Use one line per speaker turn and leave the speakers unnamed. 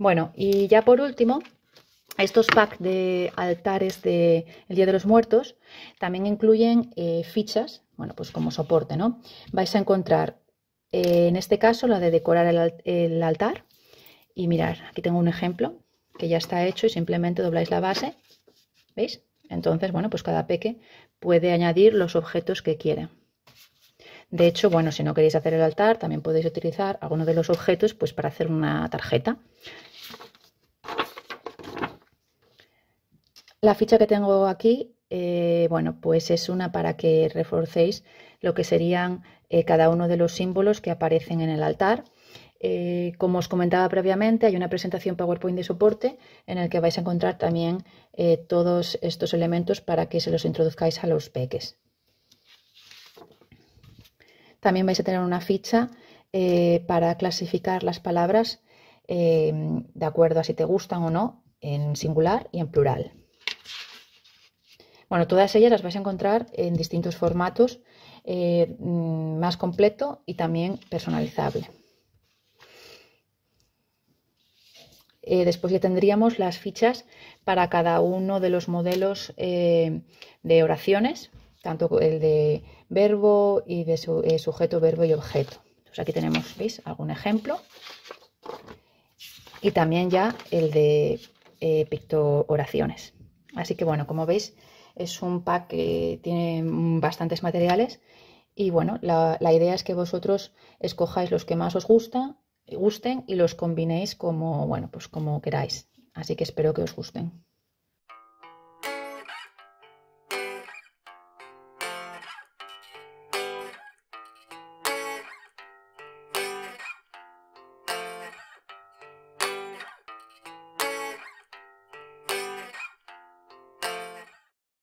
Bueno, y ya por último, estos packs de altares del el Día de los Muertos también incluyen eh, fichas, bueno, pues como soporte, ¿no? Vais a encontrar, eh, en este caso, la de decorar el, altar. Y mirar, aquí tengo un ejemplo que ya está hecho y simplemente dobláis la base, ¿veis? Entonces, bueno, pues cada peque puede añadir los objetos que quiera. De hecho, bueno, si no queréis hacer el altar, también podéis utilizar alguno de los objetos pues, para hacer una tarjeta. La ficha que tengo aquí, eh, bueno, pues es una para que reforcéis lo que serían eh, cada uno de los símbolos que aparecen en el altar. Eh, como os comentaba previamente, hay una presentación PowerPoint de soporte en el que vais a encontrar también todos estos elementos para que se los introduzcáis a los peques. También vais a tener una ficha eh, para clasificar las palabras eh, de acuerdo a si te gustan o no en singular y en plural. Bueno, todas ellas las vais a encontrar en distintos formatos eh, más completo y también personalizable. después ya tendríamos las fichas para cada uno de los modelos de oraciones tanto el de verbo y de eh, sujeto, verbo y objeto. aquí tenemos, ¿veis? Algún ejemplo. Y también ya el de eh, picto oraciones. Así que bueno, como veis, es un pack que tiene bastantes materiales. Y bueno, la, la idea es que vosotros escojáis los que más os gusta, gusten y los combinéis como, bueno, pues como queráis. Así que espero que os gusten.